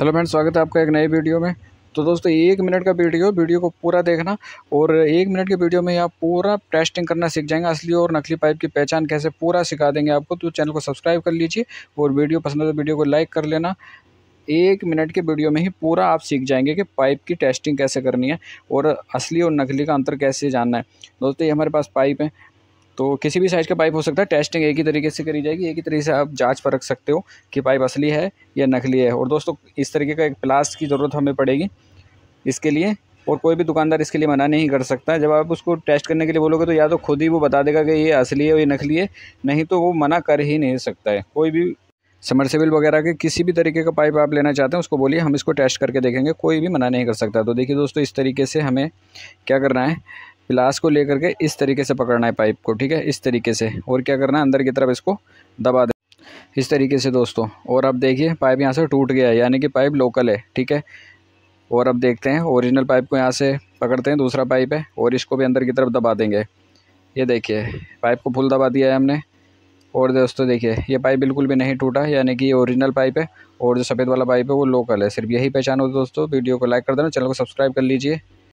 hello friend स्वागत है आपका एक नए वीडियो में तो दोस्तों एक मिनट का वीडियो वीडियो को पूरा देखना और एक मिनट के वीडियो में आप पूरा टेस्टिंग करना सीख जाएंगे असली और नकली पाइप की पहचान कैसे पूरा सिखा देंगे आपको तो चैनल को सब्सक्राइब कर लीजिए और वीडियो पसंद है तो वीडियो को लाइक कर लेना एक मिनट के वीडियो में ही पूरा आप सीख जाएंगे कि पाइप की टेस्टिंग कैसे करनी है और असली और नकली का अंतर कैसे जानना है दोस्तों ये हमारे पास पाइप है तो किसी भी साइज़ का पाइप हो सकता है टेस्टिंग एक ही तरीके से करी जाएगी एक ही तरीके से आप जांच रख सकते हो कि पाइप असली है या नकली है और दोस्तों इस तरीके का एक प्लास की ज़रूरत हमें पड़ेगी इसके लिए और कोई भी दुकानदार इसके लिए मना नहीं कर सकता जब आप उसको टेस्ट करने के लिए बोलोगे तो या तो खुद ही वो बता देगा कि ये असली है और ये नकली है नहीं तो वो मना कर ही नहीं सकता है कोई भी समरसेबिल वगैरह के किसी भी तरीके का पाइप आप लेना चाहते हैं उसको बोलिए हम इसको टेस्ट करके देखेंगे कोई भी मना नहीं कर सकता तो देखिए दोस्तों इस तरीके से हमें क्या करना है प्लास को लेकर के इस तरीके से पकड़ना है पाइप को ठीक है इस तरीके से और क्या करना है अंदर की तरफ इसको दबा दें इस तरीके से दोस्तों और अब देखिए पाइप यहाँ से टूट गया है यानी कि पाइप लोकल है ठीक है और अब देखते हैं ओरिजिनल पाइप को यहाँ से पकड़ते हैं दूसरा पाइप है और इसको भी अंदर की तरफ दबा देंगे ये देखिए पाइप को फुल दबा दिया है हमने और दोस्तों देखिए ये पाइप बिल्कुल भी नहीं टूटा यानी कि ये ओरिजिनल पाइप है और जो सफ़ेद वाला पाइप है वो लोकल है सिर्फ यही पहचान हो दोस्तों वीडियो को लाइक कर देना चैनल को सब्सक्राइब कर लीजिए